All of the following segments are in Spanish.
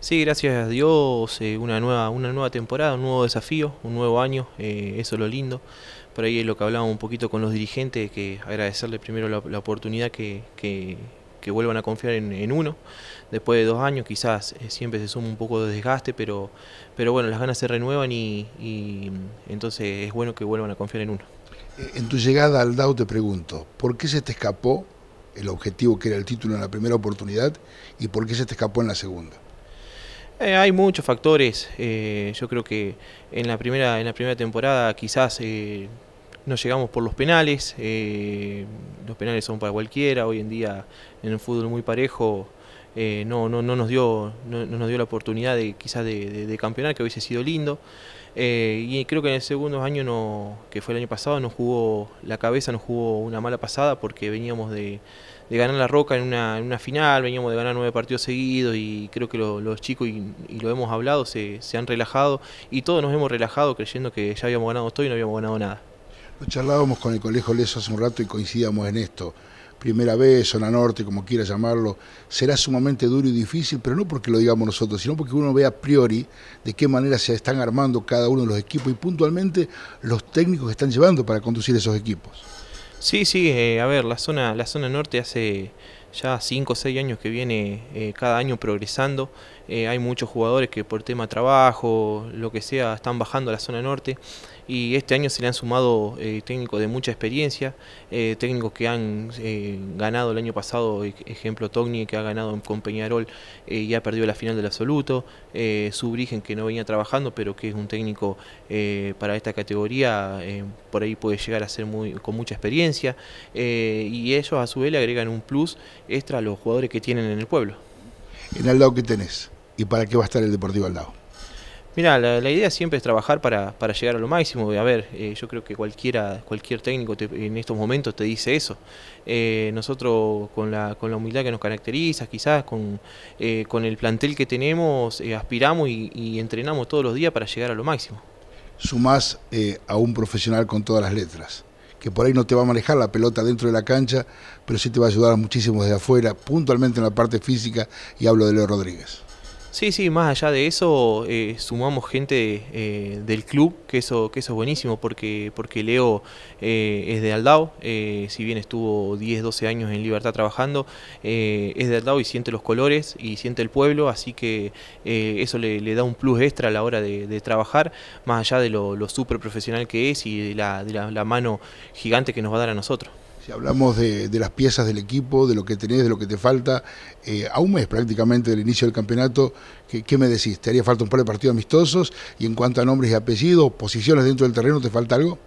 Sí, gracias a Dios, eh, una, nueva, una nueva temporada, un nuevo desafío, un nuevo año, eh, eso es lo lindo. Por ahí es lo que hablábamos un poquito con los dirigentes, que agradecerle primero la, oportunidad que, que, vuelvan a confiar en, uno. Después de dos años quizás eh, siempre se suma un poco de desgaste, pero, pero bueno, las ganas se renuevan y entonces es bueno que vuelvan a confiar en uno. Eh, en tu llegada al DAO te pregunto, ¿por qué se te escapó el objetivo que era el título en la primera oportunidad y por qué se te escapó en la segunda? Eh, hay muchos factores. Eh, yo creo que en la primera, en la primera temporada quizás no llegamos por los penales. los penales son para cualquiera. Hoy en día en un fútbol muy parejo eh, no, no, no, nos dio, no, nos dio la oportunidad de quizás de, campeonar, que hubiese sido lindo. Eh, y creo que en el segundo año, no, que fue el año pasado, nos jugó la cabeza, nos jugó una mala pasada porque veníamos de, ganar la Roca en una, en una, final, veníamos de ganar nueve partidos seguidos y creo que los chicos, y, lo hemos hablado, se, se han relajado y todos nos hemos relajado creyendo que ya habíamos ganado todo y no habíamos ganado nada. Nos charlábamos con el Colegio Leso hace un rato y coincidíamos en esto. Primera vez, zona norte, como quiera llamarlo, será sumamente duro y difícil, pero no porque lo digamos nosotros, sino porque uno ve a priori de qué manera se están armando cada uno de los equipos y puntualmente los técnicos que están llevando para conducir esos equipos. Sí, sí, eh, a ver, la zona, la zona norte hace ya 5 o 6 años que viene eh, cada año progresando. Eh, hay muchos jugadores que por tema trabajo, lo que sea, están bajando a la zona norte y este año se le han sumado eh, técnicos de mucha experiencia, técnicos que han ganado el año pasado, ejemplo Togni que ha ganado con Peñarol y ha perdido la final del absoluto, Subrigen que no venía trabajando pero que es un técnico para esta categoría, por ahí puede llegar a ser muy, con mucha experiencia y ellos a su vez le agregan un plus extra los jugadores que tienen en el pueblo. ¿En al lado qué tenés? ¿Y para qué va a estar el Deportivo al lado? Mira, la, idea siempre es trabajar para, llegar a lo máximo. A ver, eh, yo creo que cualquiera, cualquier técnico en estos momentos te dice eso. Eh, nosotros, con la, humildad que nos caracteriza, quizás con, eh, el plantel que tenemos, aspiramos y, y, entrenamos todos los días para llegar a lo máximo. Sumás a un profesional con todas las letras que por ahí no te va a manejar la pelota dentro de la cancha, pero sí te va a ayudar muchísimo desde afuera, puntualmente en la parte física, y hablo de Leo Rodríguez. Sí, sí, más allá de eso, eh, sumamos gente eh, del club, que eso, que eso es buenísimo, porque, porque Leo eh, es de Aldao, si bien estuvo 10, 12 años en Libertad trabajando, es de Aldao y siente los colores y siente el pueblo, así que eso le, da un plus extra a la hora de, trabajar, más allá de lo, súper super profesional que es y de, la mano gigante que nos va a dar a nosotros hablamos de, las piezas del equipo, de lo que tenés, de lo que te falta, Aún eh, a un mes prácticamente del inicio del campeonato, ¿qué, me decís? ¿Te haría falta un par de partidos amistosos? Y en cuanto a nombres y apellidos, posiciones dentro del terreno, ¿te falta algo?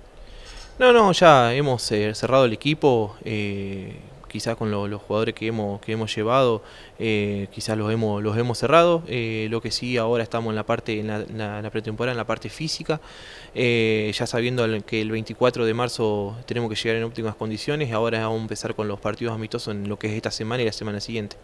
No, no, ya hemos eh, cerrado el equipo. Eh, quizás con los jugadores que hemos, que hemos llevado, eh, quizás los hemos, los hemos cerrado. Eh, lo que sí, ahora estamos en la parte, en la, pretemporada, en la parte física, eh, ya sabiendo que el 24 de marzo tenemos que llegar en óptimas condiciones, ahora vamos a empezar con los partidos amistosos en lo que es esta semana y la semana siguiente.